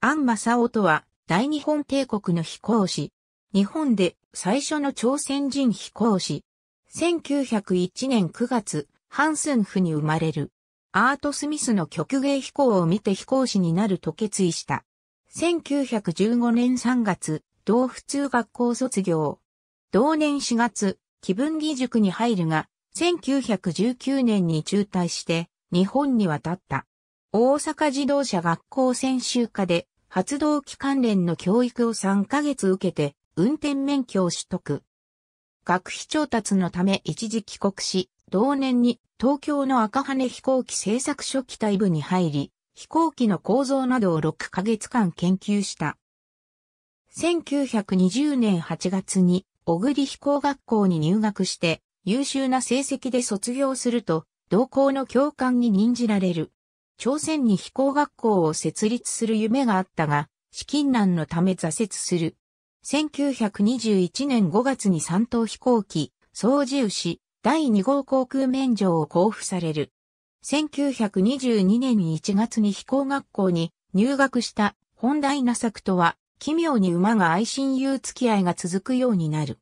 アンマサオとは、大日本帝国の飛行士。日本で最初の朝鮮人飛行士。1901年9月、ハンスンフに生まれる。アート・スミスの曲芸飛行を見て飛行士になると決意した。1915年3月、同普通学校卒業。同年4月、気分義塾に入るが、1919年に中退して、日本に渡った。大阪自動車学校専修科で発動機関連の教育を3ヶ月受けて、運転免許を取得。学費調達のため一時帰国し、同年に東京の赤羽飛行機製作所機体部に入り、飛行機の構造などを6ヶ月間研究した。1920年8月に、小栗飛行学校に入学して、優秀な成績で卒業すると、同校の教官に任じられる。朝鮮に飛行学校を設立する夢があったが、資金難のため挫折する。1921年5月に三等飛行機、総自由し、第2号航空免状を交付される。1922年1月に飛行学校に入学した本題な作とは、奇妙に馬が愛親友付き合いが続くようになる。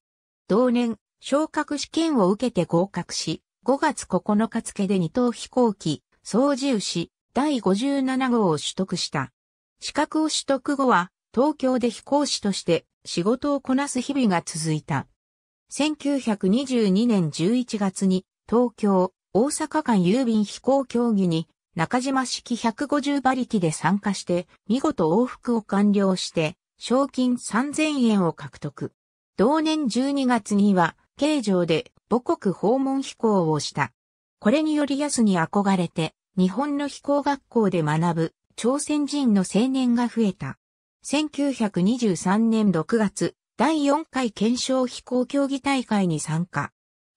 同年、昇格試験を受けて合格し、5月9日付で二等飛行機、総自由し、第57号を取得した。資格を取得後は、東京で飛行士として仕事をこなす日々が続いた。1922年11月に東京、大阪間郵便飛行競技に中島式150馬力で参加して見事往復を完了して賞金3000円を獲得。同年12月には京城で母国訪問飛行をした。これにより安に憧れて日本の飛行学校で学ぶ朝鮮人の青年が増えた。1923年6月、第4回検証飛行競技大会に参加。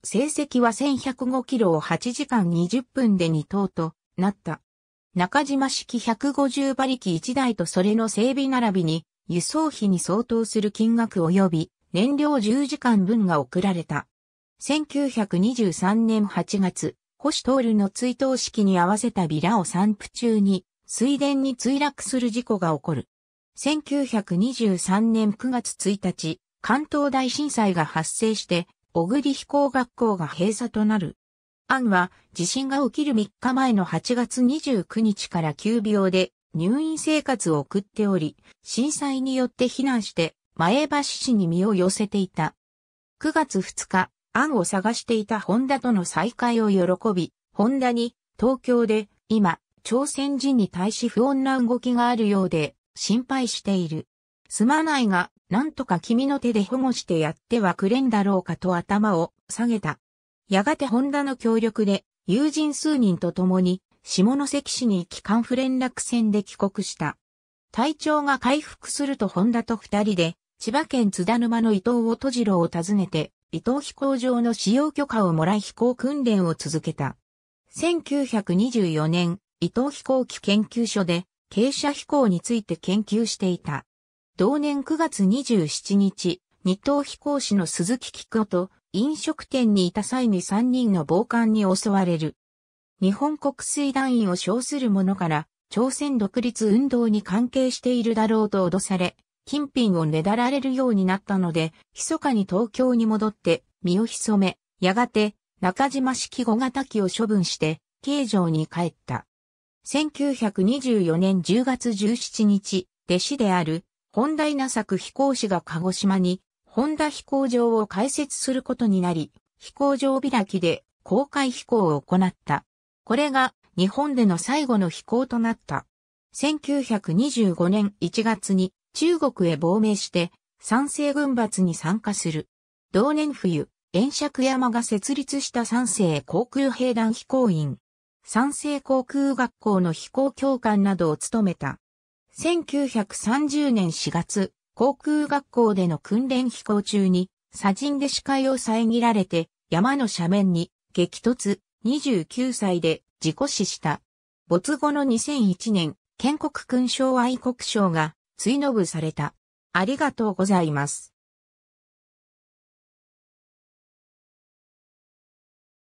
成績は1105キロを8時間20分で2等となった。中島式150馬力1台とそれの整備並びに輸送費に相当する金額及び燃料10時間分が送られた。1923年8月、星徹の追悼式に合わせたビラを散布中に水田に墜落する事故が起こる。1923年9月1日、関東大震災が発生して、小栗飛行学校が閉鎖となる。案は地震が起きる3日前の8月29日から急病で入院生活を送っており、震災によって避難して前橋市に身を寄せていた。9月2日、案を探していたホンダとの再会を喜び、ホンダに東京で今、朝鮮人に対し不穏な動きがあるようで心配している。すまないが、なんとか君の手で保護してやってはくれんだろうかと頭を下げた。やがてホンダの協力で友人数人と共に下関市に帰還不連絡船で帰国した。体調が回復するとホンダと二人で千葉県津田沼の伊藤を音次郎を訪ねて伊東飛行場の使用許可をもらい飛行訓練を続けた。1924年、伊東飛行機研究所で、傾斜飛行について研究していた。同年9月27日、二等飛行士の鈴木紀子と飲食店にいた際に3人の暴漢に襲われる。日本国水団員を称する者から、朝鮮独立運動に関係しているだろうと脅され、金品をねだられるようになったので、密かに東京に戻って身を潜め、やがて中島式五型機を処分して、京城に帰った。1924年10月17日、弟子である、本田稲作飛行士が鹿児島に、本田飛行場を開設することになり、飛行場開きで公開飛行を行った。これが日本での最後の飛行となった。1925年1月に中国へ亡命して、賛成軍閥に参加する。同年冬、遠尺山が設立した賛成航空兵団飛行員。賛成航空学校の飛行教官などを務めた。1930年4月、航空学校での訓練飛行中に、砂人で視界を遮られて、山の斜面に激突、29歳で事故死した。没後の2001年、建国勲章愛国賞が追ぶされた。ありがとうございます。